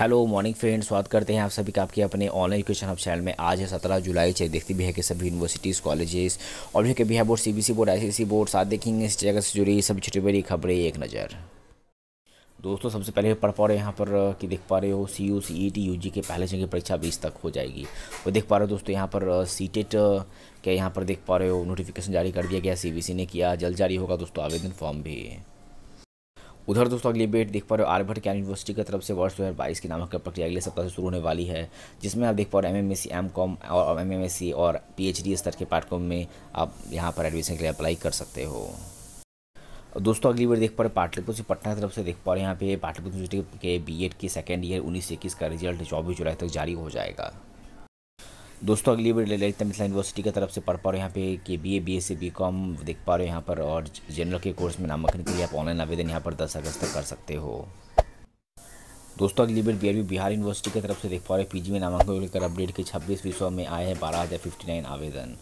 hello morning friends स्वागत करते हैं आप सभी का आपके अपने ऑनलाइन एजुकेशन ऑफ चैनल में आज है सत्रह जुलाई चाहे देखते भी है कि सभी यूनिवर्सिटीज़ कॉलेजेस और भी है Bihar board CBSE board ICSE board साथ देखेंगे इस जगह से जुड़ी सभी छोटी बड़ी खबरें एक नज़र दोस्तों सबसे पहले पढ़ पा रहे हैं यहाँ पर कि देख पा रहे हो C U C E T U G के पहले जगह परीक्षा बीस तक हो जाएगी और देख पा रहे हो दोस्तों यहाँ पर सी टेट के यहाँ पर देख पा रहे हो नोटिफिकेशन जारी कर दिया गया सी बी सी ने किया जल्द जारी होगा दोस्तों आवेदन फॉर्म भी उधर दोस्तों अगली अपडेट देख पा रहे हो आर्यभट्ट ज्ञान यूनिवर्सिटी की तरफ से वर्ष दो हज़ार बाईस की नामक प्रक्रिया अगले सप्ताह से शुरू होने वाली है जिसमें आप देख पा रहे हो M M S C M com और एम एम एस सी और पी एच डी स्तर के पाठ्यक्रम में आप यहाँ पर एडमिशन के लिए अप्लाई कर सकते हो दोस्तों अगली बार देख पा रहे पाटलिपुत्र से पटना की तरफ से देख पा रहे हैं यहाँ पे पाटलिपुत्र यूनिवर्सिटी के बीएड के सेकेंड ईयर उन्नीस इक्कीस का रिजल्ट चौबीस जुलाई तक जारी हो जाएगा दोस्तों अगली वीडियो ललित मिथिला यूनिवर्सिटी की तरफ से पढ़ पा रहे हो यहाँ पे कि B A B S C B com देख पा रहे हो यहाँ पर और जनरल के कोर्स में नामांकन के लिए आप ऑनलाइन आवेदन यहाँ पर दस अगस्त तक कर सकते हो दोस्तों अगली बार बी बी बिहार यूनिवर्सिटी की तरफ से देख पा रहे हो जी में नामांकन को लेकर अपडेट के छब्बीस विश्व में आए हैं बारह हज़ार फिफ्टी नाइन आवेदन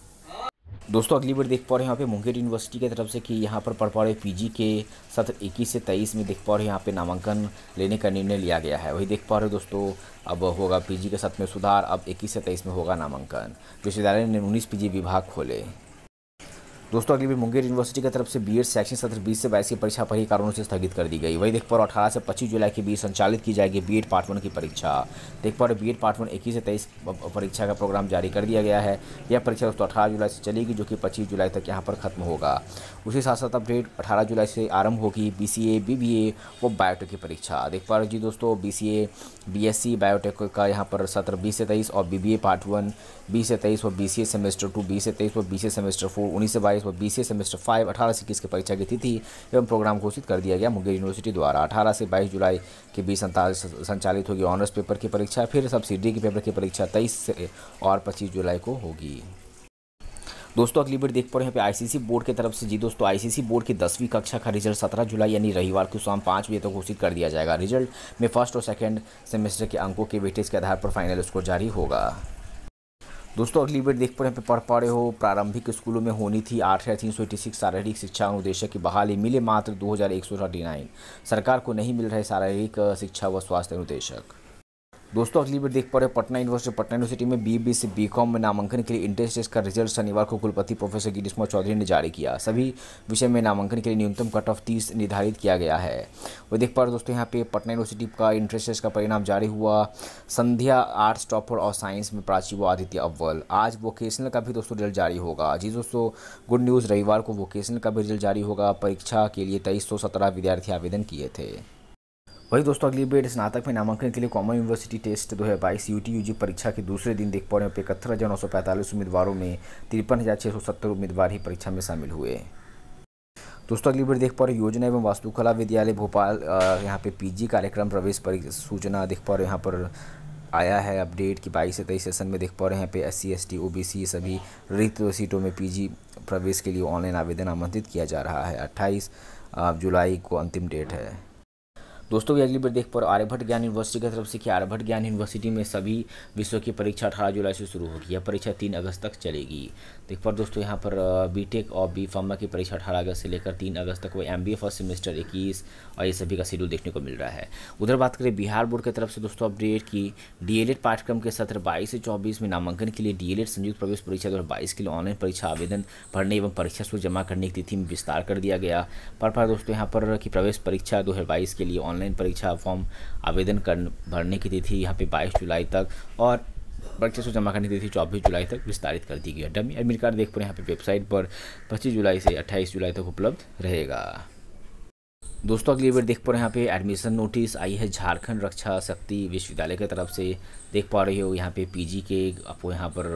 दोस्तों अगली बार देख पा रहे हैं यहाँ पे मुंगेर यूनिवर्सिटी की तरफ से कि यहाँ पर पढ़ पा रहे पीजी के सत्र इक्कीस से तेईस में देख पा रहे हैं यहाँ पे नामांकन लेने का निर्णय लिया गया है वही देख पा रहे हो दोस्तों अब होगा पीजी के सत्र में सुधार अब इक्कीस से तेईस में होगा नामांकन विश्वविद्यालय ने उन्नीस पीजी विभाग खोले दोस्तों अगली भी मुंगेर यूनिवर्सिटी की तरफ से बी एड सेक्शन सत्र बीस से बाईस की परीक्षा पर ही कारणों से स्थगित कर दी गई वही पाओ अठारह से पच्चीस जुलाई के बीच संचालित की जाएगी बी एड पार्ट वन की परीक्षा देख बी एड पार्ट वन इक्कीस से तेईस परीक्षा का प्रोग्राम जारी कर दिया गया है यह परीक्षा दोस्तों अठारह जुलाई से चलेगी जो कि पच्चीस जुलाई तक यहाँ पर खत्म होगा उसी साथ साथ अपडेट अठारह जुलाई से आरंभ होगी B C A B B A व बायोटेक की परीक्षा देख पा जी दोस्तों B C A B S C biotech का यहाँ पर सत्र बीस से तेईस और B B A part one बीस से तेईस और B C A semester two बीस से तेईस व बी सी सेमेस्टर फोर उन्नीस से बाईस इस पर बी सेमेस्टर फाइव अठारह से इक्कीस की परीक्षा की तिथि एवं प्रोग्राम घोषित कर दिया गया मुंगेर यूनिवर्सिटी द्वारा अठारह से बाईस जुलाई के बीच संचालित होगी ऑनर्स पेपर की परीक्षा फिर सब्सिडी के पेपर की परीक्षा तेईस से और पच्चीस जुलाई को होगी दोस्तों अगली बार देख पा रहे हैं यहाँ पे आईसीसी बोर्ड की तरफ से जी दोस्तों आईसीसी बोर्ड की दसवीं कक्षा का रिजल्ट सत्रह जुलाई यानी रविवार को शाम पाँच बजे तक तो घोषित कर दिया जाएगा रिजल्ट में फर्स्ट और सेकंड सेमेस्टर के अंकों के वेटेज के आधार पर फाइनल स्कोर जारी होगा दोस्तों अगली बेट देख पड़े पे पढ़ पा रहे हो प्रारंभिक स्कूलों में होनी थी आठ हज़ार तीन सौ एटी सिक्स शारीरिक शिक्षा अनुदेशक की बहाली मिले मात्र दो हज़ार एक सौ थर्टी नाइन सरकार को नहीं मिल रहे शारीरिक शिक्षा व स्वास्थ्य अनुदेशक दोस्तों अगली बार देख पा रहे पटना यूनिवर्सिटी पटना यूनिवर्सिटी में B B C B com में नामांकन के लिए इंट्रेंस टेस्ट का रिजल्ट शनिवार को कुलपति प्रोफेसर गिरीश कुमार चौधरी ने जारी किया सभी विषय में नामांकन के लिए न्यूनतम कट ऑफ तीस निर्धारित किया गया है वो देख पा रहे दोस्तों यहाँ पे पटना यूनिवर्सिटी का इंट्रेंस टेस्ट का परिणाम जारी हुआ संध्या आर्ट्स टॉपर और साइंस में प्राची व आदित्य अव्वल आज वोकेशनल का भी दोस्तों रिजल्ट जारी होगा जी दोस्तों गुड न्यूज़ रविवार को वोकेशनल का भी रिजल्ट जारी होगा परीक्षा के लिए तेईस विद्यार्थी आवेदन किए थे वही दोस्तों अगली बेट स्नातक में नामांकन के लिए कॉमन यूनिवर्सिटी टेस्ट दो हज़ार बाईस यू टी परीक्षा के दूसरे दिन देख पा रहे हैं इकहत्तर हज़ार नौ सौ पैंतालीस उम्मीदवारों में तिरपन हज़ार छः सौ सत्तर उम्मीदवार ही परीक्षा में शामिल हुए दोस्तों अगली बार देख पा रहे योजना एवं वास्तुकला विद्यालय भोपाल यहाँ पे पीजी कार्यक्रम प्रवेश परीक्षा सूचना देख पा रहे यहाँ पर आया है अपडेट कि बाईस से तेईस सेशन में देख पा रहे हैं यहाँ पे S C S T O B C सभी रिक्त सीटों में पीजी प्रवेश के लिए ऑनलाइन आवेदन आमंत्रित किया जा रहा है अट्ठाईस जुलाई को अंतिम डेट है दोस्तों भी अगली बार देख पर आर्यभट्ट ज्ञान यूनिवर्सिटी की तरफ से कि आर्यभट्ट ज्ञान यूनिवर्सिटी में सभी विषयों की परीक्षा अठारह जुलाई से शुरू होगी यह परीक्षा तीन अगस्त तक चलेगी देख पर दोस्तों यहाँ पर बीटेक और बी फार्मा की परीक्षा अठारह अगस्त से लेकर तीन अगस्त तक वो एम बी फर्स्ट सेमेस्टर इक्कीस और ये सभी का शेड्यूल देखने को मिल रहा है उधर बात करें बिहार बोर्ड की तरफ से दोस्तों अपडेट की डीएलएड पाठ्यक्रम के सत्र बाईस से चौबीस में नामांकन के लिए डी संयुक्त प्रवेश परीक्षा दो के लिए ऑनलाइन परीक्षा आवेदन भरने एवं परीक्षा शुल्क जमा करने की तिथि में विस्तार कर दिया गया पर दोस्तों यहाँ पर कि प्रवेश परीक्षा दो के लिए ऑनलाइन परीक्षा फॉर्म आवेदन कर भरने की तिथि यहाँ पे बाईस जुलाई तक और परीक्षा शुल्क जमा करने की तिथि चौबीस जुलाई तक विस्तारित कर दी गई है डमी एडमिट कार्ड देख पा रहे हैं यहाँ पे वेबसाइट पर पच्चीस जुलाई से अट्ठाईस जुलाई तक उपलब्ध रहेगा दोस्तों अगली बार देख पा रहे हैं यहाँ पे एडमिशन नोटिस आई है झारखंड रक्षा शक्ति विश्वविद्यालय की तरफ से देख पा रहे हो यहाँ पे पीजी के आपको यहाँ पर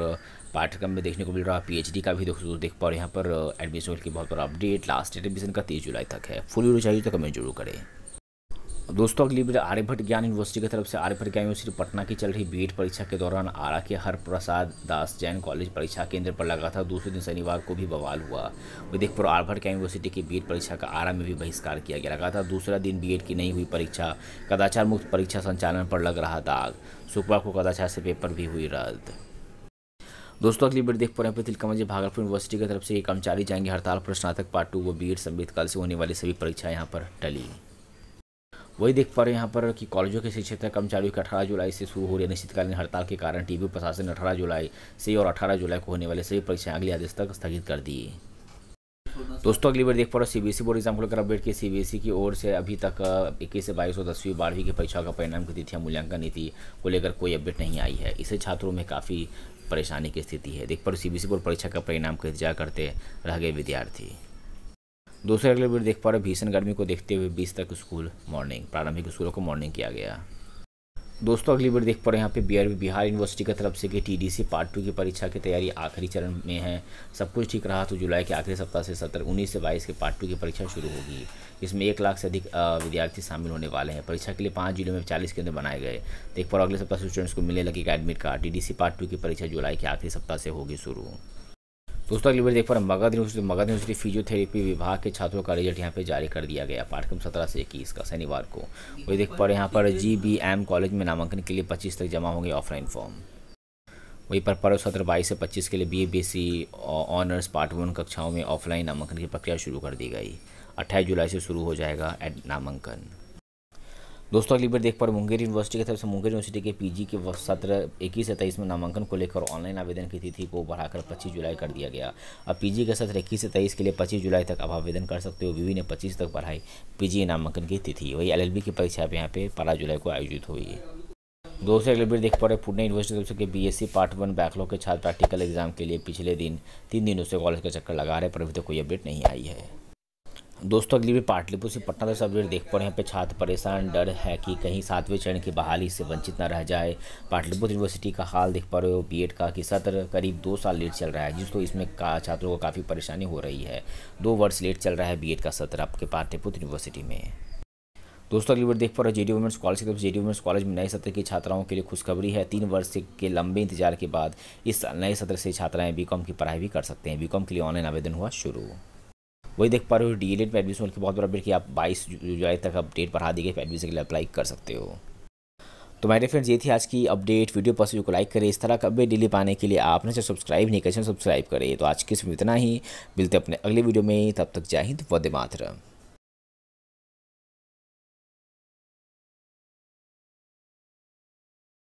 पाठ्यक्रम में देखने को मिल रहा है पीएचडी का भी देख पा रहे हैं यहाँ पर एडमिशन के बहुत बड़ा अपडेट लास्ट एडमिशन का तीस जुलाई तक है फुल वीडियो चाहिए तो कमेंट जरूर करें दोस्तों अगली बार आर्यभट्ट ज्ञान यूनिवर्सिटी की तरफ से आर्यभट्ट ज्ञान यूनिवर्सिटी पटना की चल रही बीएड परीक्षा के दौरान आरा के हर प्रसाद दास जैन कॉलेज परीक्षा केंद्र पर लगा था दूसरे दिन शनिवार को भी बवाल हुआ विदिकपुर आर्यभट्ट ज्ञान यूनिवर्सिटी की बीएड परीक्षा का आरा में भी बहिष्कार किया गया लगातार दूसरा दिन बी की नहीं हुई परीक्षा कदाचार मुक्त परीक्षा संचालन पर लग रहा दाग शुक्रवार को कदाचार से पेपर भी हुई रद्द दोस्तों अगली बार देख पुराने तिल कमल भागलपुर यूनिवर्सिटी की तरफ से कर्मचारी जाएंगे हड़ताल पर स्नातक पार्ट टू व बी एड कल से होने वाली सभी परीक्षाएं यहाँ पर टली वही देख पा रहे हैं यहाँ पर कि कॉलेजों के शिक्षक कर्मचारियों की अठारह जुलाई से शुरू हो रही अनिश्चितकालीन हड़ताल के कारण टीबी प्रशासन अठारह जुलाई से और अठारह जुलाई को होने वाले सभी परीक्षाएं अगले आदेश तक स्थगित कर दी दोस्तों अगली बार देख पा रहे हो सीबीएसई बोर्ड एग्जाम को लेकर अपडेट एस सीबीएसई की ओर से अभी तक इक्कीस से बाईस और दसवीं बारहवीं की परीक्षाओं का परिणाम की तिथियां मूल्यांकन नीति को लेकर कोई अपडेट नहीं आई है इससे छात्रों में काफ़ी परेशानी की स्थिति है देख पा रहे हो ई बोर्ड परीक्षा का परिणाम का इंतजार करते रह गए विद्यार्थी दूसरे अगले वीडियो देख पा रहे भीषण गर्मी को देखते हुए बीस तक स्कूल मॉर्निंग प्रारंभिक स्कूलों को मॉर्निंग किया गया दोस्तों अगली बार देख पा रहे हैं यहाँ पे बीआरबी बिहार यूनिवर्सिटी की तरफ से कि टीडीसी पार्ट टू की परीक्षा की तैयारी आखिरी चरण में है सब कुछ ठीक रहा तो जुलाई के आखिरी सप्ताह से सत्रह उन्नीस से बाईस के पार्ट टू की परीक्षा शुरू होगी इसमें एक लाख से अधिक विद्यार्थी शामिल होने वाले हैं परीक्षा के लिए पाँच जिलों में चालीस केंद्र बनाए गए देख पा अगले सप्ताह स्टूडेंट्स को मिलने लगेगा admit card T part two की परीक्षा जुलाई के आखिरी सप्ताह से होगी शुरू दोस्तों अगली बार देख पा Magadh university Magadh university physiotherapy विभाग के छात्रों का रिजल्ट यहाँ पे जारी कर दिया गया पाठ्यक्रम सत्रह से इक्कीस का शनिवार को वही देख पा रहे यहाँ पर जी बी एम कॉलेज में नामांकन के लिए पच्चीस तक जमा होंगे ऑफलाइन फॉर्म वहीं पर पर्व सत्र बाईस से पच्चीस के लिए B B C honours part one कक्षाओं में ऑफलाइन नामांकन की प्रक्रिया शुरू कर दी गई अट्ठाईस जुलाई से शुरू हो जाएगा नामांकन दोस्तों अगली बार देख पा रहे मुंगेर यूनिवर्सिटी की तरफ से मुंगेर यूनिवर्सिटी के पीजी के सत्र इक्कीस सत्ताईस में नामांकन को लेकर ऑनलाइन आवेदन की तिथि को बढ़ाकर 25 जुलाई कर दिया गया अब पीजी के सत्र इक्कीस सत्ताईस के लिए 25 जुलाई तक अब आवेदन कर सकते हो वीवी ने 25 तक बढ़ाई पीजी नामांकन की तिथि वही एल की परीक्षा अब यहाँ पे बारह जुलाई को आयोजित हुई है दोस्तों अगले बीच देख पा रहे पुणे यूनिवर्सिटी से B S C part one backlog के छात्र प्रैक्टिकल एग्जाम के लिए पिछले दिन तीन दिनों से कॉलेज का चक्कर लगा रहे पर अभी तक कोई अपडेट नहीं आई है दोस्तों अगली भी पाटलिपुत्र से पटना तक सब्जेक्ट देख पा रहे हैं यहाँ पे छात्र परेशान डर है कि कहीं सातवें चरण की बहाली से वंचित न रह जाए पाटलिपुत्र यूनिवर्सिटी का हाल देख पा रहे हो बीएड का कि सत्र करीब दो साल लेट चल रहा है जिसको तो इसमें का छात्रों को काफ़ी परेशानी हो रही है दो वर्ष लेट चल रहा है बी का सत्र आपके पाटलिपुत्र यूनिवर्सिटी में दोस्तों अगली बार देख पा रहे जे डी वुमेंस कॉलेज की तरफ जेडी वुमेंस कॉलेज में नए सत्र की छात्राओं के लिए खुशखबरी है तीन वर्ष के लंबे इंतजार के बाद इस नए सत्र से छात्राएं बीकॉम की पढ़ाई भी कर सकते हैं बीकॉम के लिए ऑनलाइन आवेदन हुआ शुरू वही देख पा रहे हो डी एल एड में एडमिशन की बहुत बड़ा अपडेट किया आप बाईस जुलाई तक अपडेट बढ़ा दी गई एडमिशन के लिए अप्लाई कर सकते हो तो मेरे फ्रेंड्स ये थी आज की अपडेट वीडियो पर को लाइक करें इस तरह का अपडेट डेली पाने के लिए आपने से सब्सक्राइब नहीं कर सब्सक्राइब करें तो आज के इसमें इतना ही मिलते अपने अगले वीडियो में तब तक जय हिंद वदे मातरम